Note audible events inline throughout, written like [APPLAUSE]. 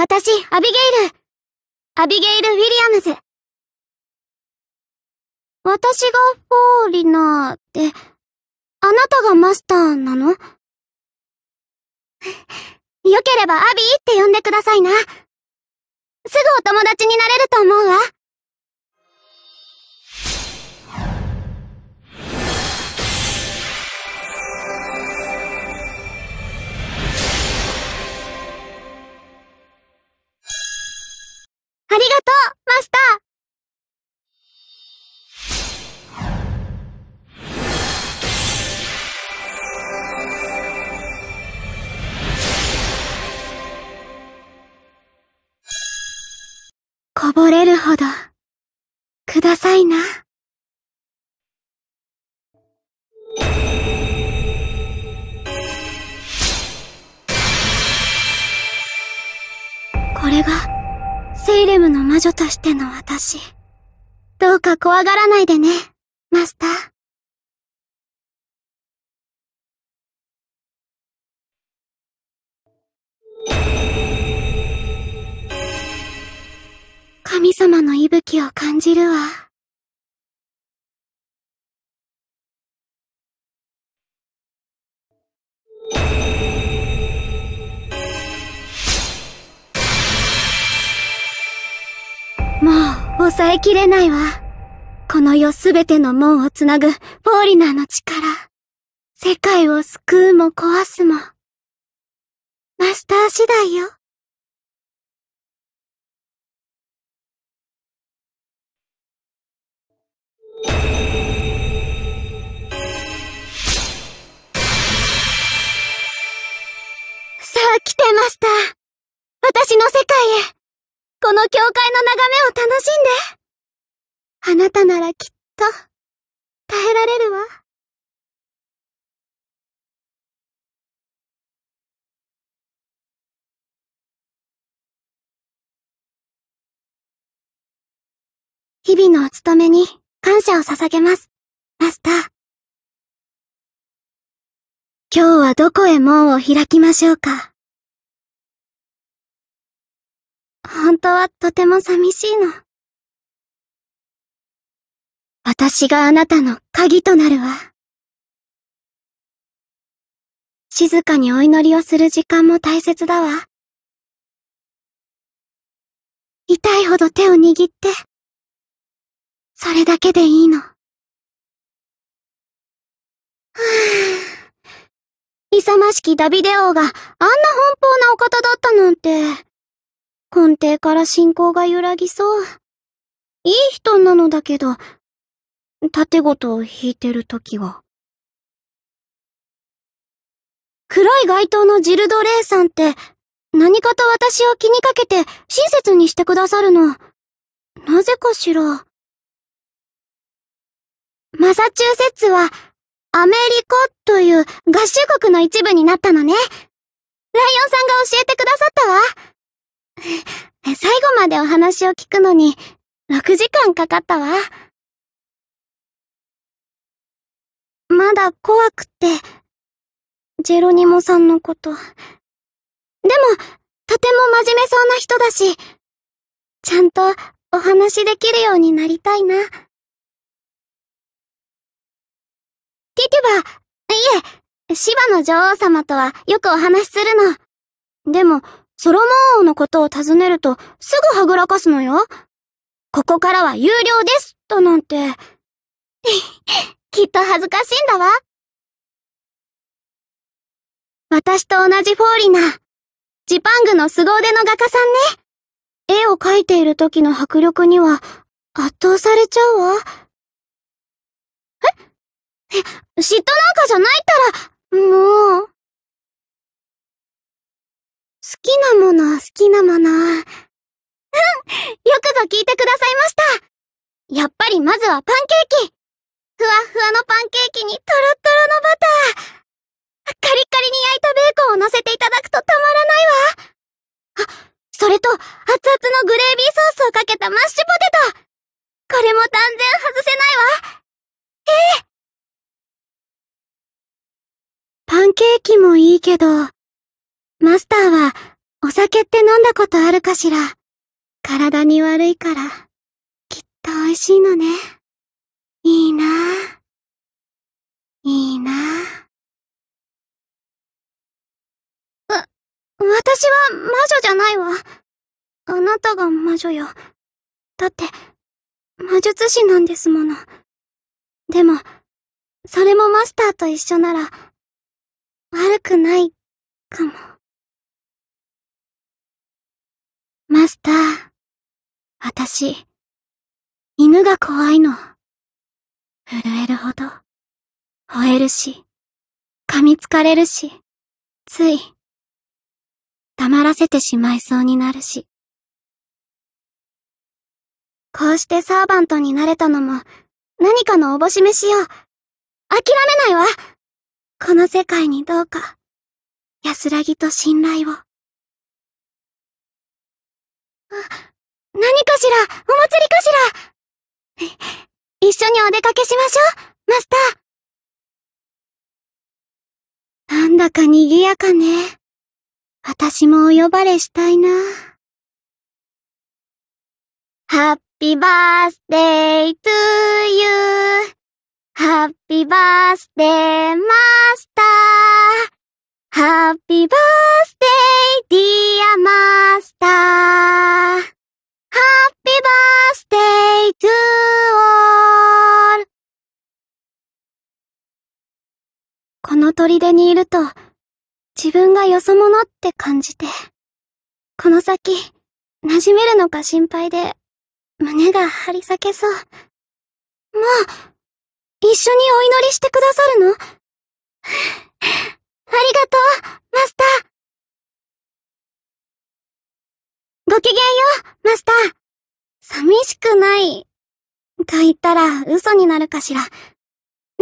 私、アビゲイル。アビゲイル・ウィリアムズ。私がフォーリナーって、あなたがマスターなの [LAUGHS] よければアビーって呼んでくださいな。すぐお友達になれると思うわ。ぼれるほど、くださいな。これが、セイレムの魔女としての私。どうか怖がらないでね、マスター。神様の息吹を感じるわ。もう、抑えきれないわ。この世すべての門をつなぐ、フォーリナーの力。世界を救うも壊すも。マスター次第よ。さあ来てました。私の世界へ。この教会の眺めを楽しんで。あなたならきっと、耐えられるわ。日々のお勤めに感謝を捧げます、マスター。今日はどこへ門を開きましょうか。本当はとても寂しいの。私があなたの鍵となるわ。静かにお祈りをする時間も大切だわ。痛いほど手を握って。それだけでいいの。はぁ。勇ましきダビデオがあんな奔放なお方だったなんて、根底から信仰が揺らぎそう。いい人なのだけど、盾ごとを引いてるときは。黒い街灯のジルド・レイさんって、何かと私を気にかけて親切にしてくださるの。なぜかしら。マサチューセッツは、アメリカという合衆国の一部になったのね。ライオンさんが教えてくださったわ。最後までお話を聞くのに、6時間かかったわ。まだ怖くて、ジェロニモさんのこと。でも、とても真面目そうな人だし、ちゃんとお話できるようになりたいな。けば、いえ、芝の女王様とはよくお話しするの。でも、ソロモン王のことを尋ねるとすぐはぐらかすのよ。ここからは有料です、となんて。[LAUGHS] きっと恥ずかしいんだわ。私と同じフォーリナジパングの凄腕の画家さんね。絵を描いている時の迫力には圧倒されちゃうわ。嫉妬なんかじゃないったら、もう。好きなもの、好きなもの。うん、よくぞ聞いてくださいました。やっぱりまずはパンケーキ。ふわふわのパンケーキにトロトロのバター。カリカリに焼いたベーコンを乗せていただくとたまらないわ。あ、それと、熱々のグレービーソースをかけいけど、マスターはお酒って飲んだことあるかしら体に悪いから、きっと美味しいのね。いいなぁ。いいなぁ。わ、私は魔女じゃないわ。あなたが魔女よ。だって、魔術師なんですもの。でも、それもマスターと一緒なら、悪くないかも。マスター、私、犬が怖いの。震えるほど、吠えるし、噛みつかれるし、つい、黙らせてしまいそうになるし。こうしてサーバントになれたのも、何かのおぼしめしよう。諦めないわこの世界にどうか、安らぎと信頼を。あ、何かしら、お祭りかしら。一緒にお出かけしましょう、マスター。なんだか賑やかね。私もお呼ばれしたいな。ハッピーバースデートゥーユー。ハッピーバースデーマスター。ハッピーバースデーディアマスター。ハッピーバースデートゥーオール。この砦にいると、自分がよそ者って感じて、この先、馴染めるのか心配で、胸が張り裂けそう。もう、一緒にお祈りしてくださるの [SIGHS] ありがとう、マスター。ごきげんよう、マスター。寂しくない。と言ったら嘘になるかしら。でも、こ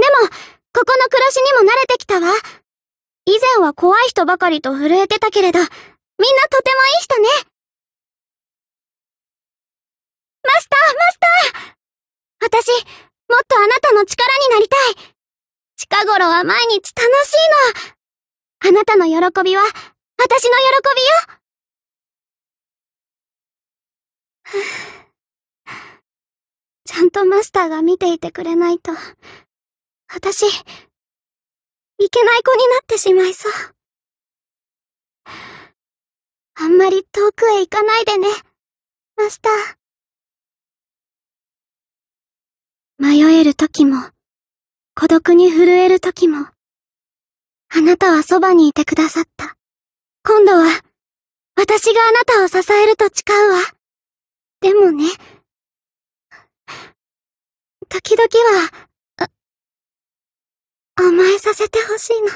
この暮らしにも慣れてきたわ。以前は怖い人ばかりと震えてたけれど、みんなとてもいい人ね。の力になりたい近頃は毎日楽しいのあなたの喜びは、私の喜びよ [SIGHS] ちゃんとマスターが見ていてくれないと、私、いけない子になってしまいそう。あんまり遠くへ行かないでね、マスター。迷える時も、孤独に震える時も、あなたはそばにいてくださった。今度は、私があなたを支えると誓うわ。でもね、時々は、甘えさせてほしいの。